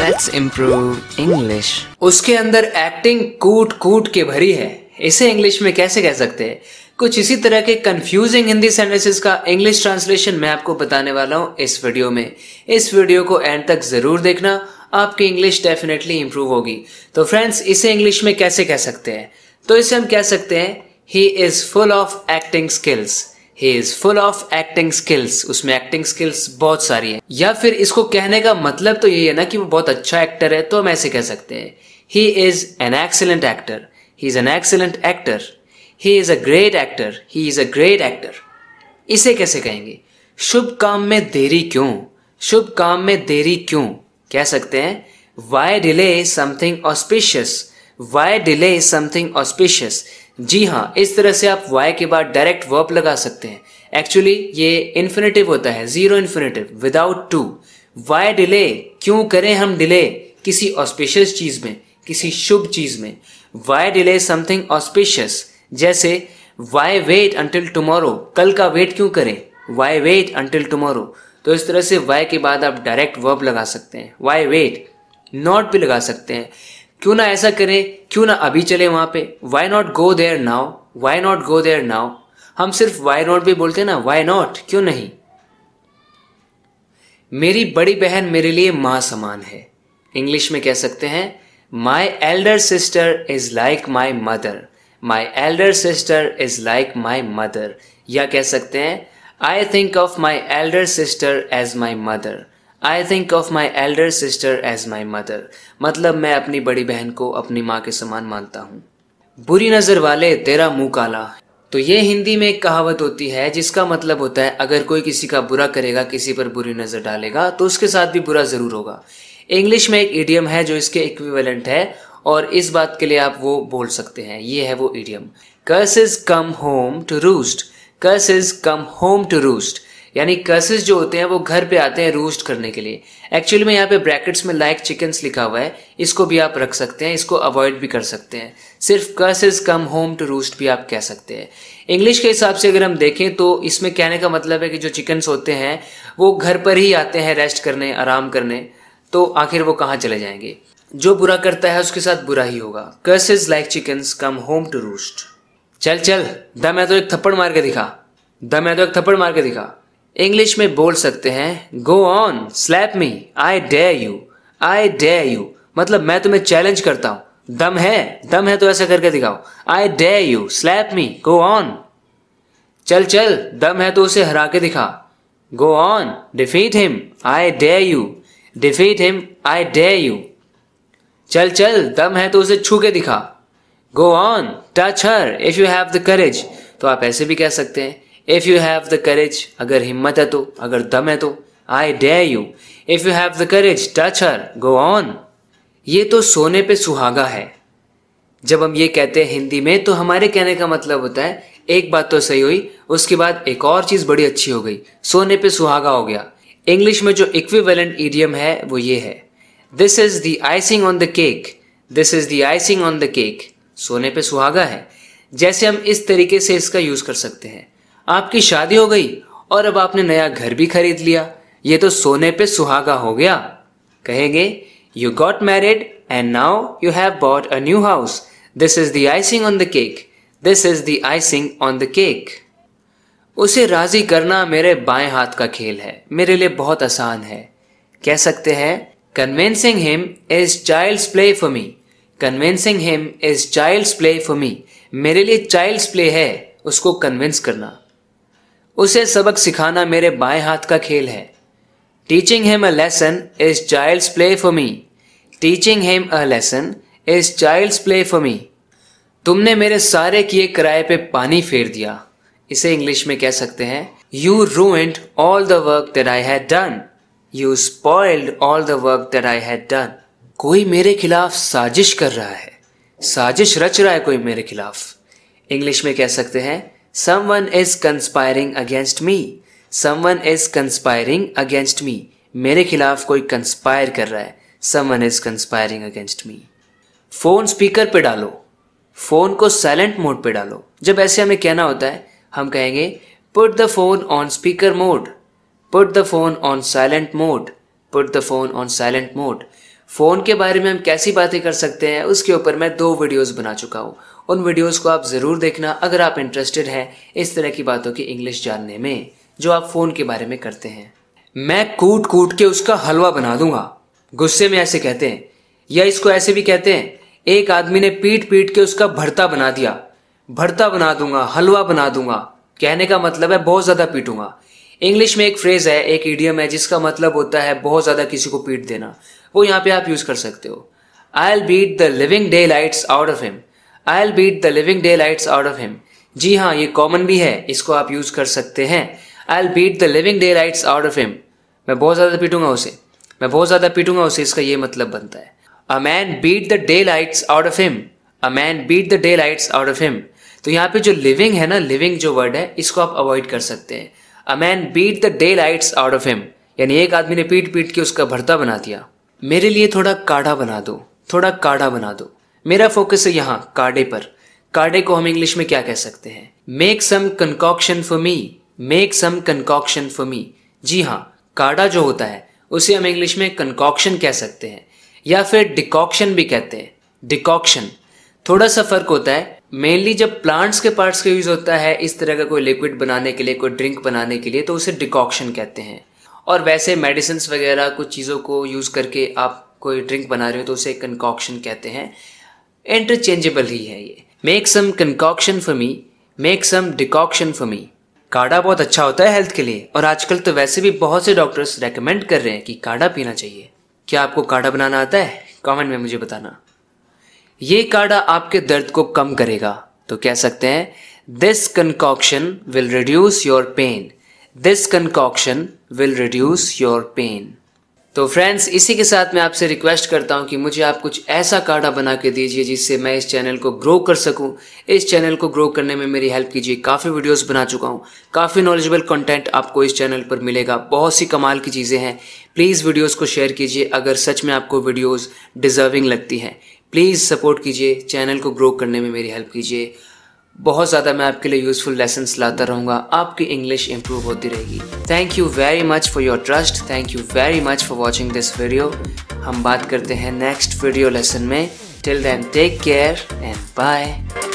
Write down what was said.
let's improve English उसके अंदर acting कूट कूट के भरी है इसे इंग्लिश में कैसे कह सकते हैं कुछ इसी तरह के कंफ्यूजिंग हिंदी सेंटेंसेस का इंग्लिश ट्रांसलेशन मैं आपको बताने वाला हूँ इस वीडियो में इस वीडियो को एंड तक जरूर देखना आपकी इंग्लिश डेफिनेटली इंप्रूव होगी तो फ्रेंड्स इसे इंग्लिश में कैसे कह सकते हैं तो इसे हम कह सकते हैं he is full of acting skills he is full of acting skills उसमें एक्टिंग स्किल्स बहुत सारी है या फिर इसको कहने का मतलब तो यही है ना कि वो बहुत अच्छा एक्टर है तो हम ऐसे कह सकते हैं he is an excellent actor he is an excellent actor he is a great actor he is a great actor इसे कैसे कहेंगे शुभ काम में देरी क्यों शुभ काम में देरी क्यों कह सकते हैं why delay something auspicious why delay something auspicious जी हाँ इस तरह से आप वाई के बाद डायरेक्ट वर्ब लगा सकते हैं एक्चुअली ये इन्फिनेटिव होता है zero infinitive without to why delay क्यों करें हम डिले किसी ऑस्पिशियस चीज में किसी शुभ चीज में वाई डिले समथिंग ऑस्पिशियस जैसे वाई वेट अंटिल टुमारो कल का वेट क्यों करें वाई वेट अंटिल टुमारो तो इस तरह से वाई के बाद आप डायरेक्ट वर्ब लगा सकते हैं वाई वेट नॉट भी लगा सकते हैं क्यों ना ऐसा करें क्यों ना अभी चले वहां पे why not go there now why not go there now हम सिर्फ वाई नॉट भी बोलते हैं ना वाई नॉट क्यों नहीं मेरी बड़ी बहन मेरे लिए माँ समान है इंग्लिश में कह सकते हैं my elder sister is like my mother my elder sister is like my mother या कह सकते हैं I think of my elder sister as my mother I think of my elder sister as my mother मतलब मैं अपनी बड़ी बहन को अपनी माँ के समान मानता हूँ बुरी नज़र वाले तेरा मुंह काला तो ये हिंदी में एक कहावत होती है जिसका मतलब होता है अगर कोई किसी का बुरा करेगा किसी पर बुरी नज़र डालेगा तो उसके साथ भी बुरा ज़रूर होगा इंग्लिश में एक ईडियम है जो इसके इक्विवेलेंट है और इस बात के लिए आप वो बोल सकते हैं ये है वो idiom curse is come home to roost curse is come home to roost यानी कर्सेस जो होते हैं वो घर पे आते हैं रोस्ट करने के लिए एक्चुअली में यहाँ पे ब्रैकेट्स में लाइक चिकन्स लिखा हुआ है इसको भी आप रख सकते हैं इसको अवॉइड भी कर सकते हैं सिर्फ curses come home to roost भी आप कह सकते हैं इंग्लिश के हिसाब से अगर हम देखें तो इसमें कहने का मतलब है कि जो चिकन्स होते हैं वो घर पर ही आते हैं रेस्ट करने आराम करने तो आखिर वो कहाँ चले जाएंगे जो बुरा करता है उसके साथ बुरा ही होगा curses like chickens come home to roost चल चल द मैं तो एक थप्पड़ मार के दिखा द मैं तो एक थप्पड़ मार के दिखा इंग्लिश में बोल सकते हैं go on slap me I dare you I dare you मतलब मैं तुम्हें चैलेंज करता हूं दम है दम है तो ऐसा करके दिखाओ I dare you slap me go on चल चल दम है तो उसे हरा के दिखा go on defeat him I dare you defeat him I dare you चल चल दम है तो उसे छू के दिखा go on touch her if you have the courage तो आप ऐसे भी कह सकते हैं if you have the courage अगर हिम्मत है तो अगर दम है तो आई dare you if you have the courage touch her go on ये तो सोने पे सुहागा है जब हम ये कहते हैं हिंदी में तो हमारे कहने का मतलब होता है एक बात तो सही हुई उसके बाद एक और चीज़ बड़ी अच्छी हो गई सोने पे सुहागा हो गया इंग्लिश में जो इक्विवेलेंट ईडियम है वो ये है this is the icing on the cake this is the icing on the cake सोने पे सुहागा है जैसे हम इस तरीके से इसका यूज़ कर सकते हैं आपकी शादी हो गई और अब आपने नया घर भी खरीद लिया ये तो सोने पे सुहागा हो गया कहेंगे you got married and now you have bought a new house this is the icing on the cake this is the icing on the cake उसे राजी करना मेरे बाएं हाथ का खेल है मेरे लिए बहुत आसान है कह सकते हैं convincing him is child's play for me convincing him is child's play for me मेरे लिए चाइल्ड्स प्ले है उसको कन्विंस करना उसे सबक सिखाना मेरे बाएं हाथ का खेल है teaching him a lesson is child's play for me teaching him a lesson is child's play for me तुमने मेरे सारे किए किराए पे पानी फेर दिया इसे इंग्लिश में कह सकते हैं you ruined all the work that I had done you spoiled all the work that I had done कोई मेरे खिलाफ साजिश कर रहा है साजिश रच रहा है कोई मेरे खिलाफ इंग्लिश में कह सकते हैं someone is conspiring against me someone is conspiring against me मेरे खिलाफ कोई कंस्पायर कर रहा है someone is conspiring against me phone speaker पे डालो फ़ोन को साइलेंट मोड पे डालो जब ऐसे हमें कहना होता है हम कहेंगे put the phone on speaker mode put the phone on silent mode put the phone on silent mode phone के बारे में हम कैसी बातें कर सकते हैं उसके ऊपर मैं दो वीडियोस बना चुका हूँ उन वीडियोस को आप ज़रूर देखना अगर आप इंटरेस्टेड हैं इस तरह की बातों की इंग्लिश जानने में जो आप फ़ोन के बारे में करते हैं मैं कूट कूट के उसका हलवा बना दूंगा गुस्से में ऐसे कहते हैं या इसको ऐसे भी कहते हैं एक आदमी ने पीट पीट के उसका भरता बना दिया भरता बना दूंगा हलवा बना दूंगा कहने का मतलब है बहुत ज़्यादा पीटूंगा इंग्लिश में एक फ्रेज है एक ईडियम है जिसका मतलब होता है बहुत ज़्यादा किसी को पीट देना वो यहाँ पे आप यूज कर सकते हो I'll beat the living daylights out of him I'll beat the living daylights out of him जी हाँ ये कॉमन भी है इसको आप यूज कर सकते हैं I'll beat the living daylights out of him मैं बहुत ज्यादा पीटूंगा उसे मैं बहुत ज्यादा पीटूंगा उसे इसका ये मतलब बनता है a man beat the daylights out of him a man beat the daylights out of him तो यहाँ पे जो लिविंग है ना लिविंग जो वर्ड है इसको आप अवॉइड कर सकते हैं a man beat the daylights out of him यानी एक आदमी ने पीट पीट के उसका भरता बना दिया मेरे लिए थोड़ा काढ़ा बना दो थोड़ा काढ़ा बना दो मेरा फोकस है यहाँ काढ़े पर काढ़े को हम इंग्लिश में क्या कह सकते हैं make some concoction for me make some concoction for me जी हाँ काढ़ा जो होता है उसे हम इंग्लिश में कंकॉक्शन कह सकते हैं या फिर डिकॉक्शन भी कहते हैं डिकॉक्शन थोड़ा सा फर्क होता है मेनली जब प्लांट्स के पार्ट्स का यूज होता है इस तरह का कोई लिक्विड बनाने के लिए कोई ड्रिंक बनाने के लिए तो उसे डिकॉक्शन कहते हैं और वैसे मेडिसिन वगैरह कुछ चीज़ों को यूज़ करके आप कोई ड्रिंक बना रहे हो तो उसे कंकॉक्शन कहते हैं इंटरचेंजेबल ही है ये make some concoction for me make some decoction for me काढ़ा बहुत अच्छा होता है हेल्थ के लिए और आजकल तो वैसे भी बहुत से डॉक्टर्स रेकमेंड कर रहे हैं कि काढ़ा पीना चाहिए क्या आपको काढ़ा बनाना आता है कमेंट में मुझे बताना ये काढ़ा आपके दर्द को कम करेगा तो कह सकते हैं this concoction will reduce your pain this concoction will reduce your pain तो फ्रेंड्स इसी के साथ मैं आपसे रिक्वेस्ट करता हूं कि मुझे आप कुछ ऐसा काढ़ा बना के दीजिए जिससे मैं इस चैनल को ग्रो कर सकूं इस चैनल को ग्रो करने में मेरी हेल्प कीजिए काफ़ी वीडियोस बना चुका हूं काफ़ी नॉलेजेबल कंटेंट आपको इस चैनल पर मिलेगा बहुत सी कमाल की चीज़ें हैं प्लीज़ वीडियोस को शेयर कीजिए अगर सच में आपको वीडियोज़ डिज़र्विंग लगती हैं प्लीज़ सपोर्ट कीजिए चैनल को ग्रो करने में मेरी हेल्प कीजिए बहुत ज़्यादा मैं आपके लिए यूजफुल लेसन लाता रहूंगा आपकी इंग्लिश इंप्रूव होती रहेगी thank you very much for your trust thank you very much for watching this video हम बात करते हैं नेक्स्ट वीडियो लेसन में till then take care and bye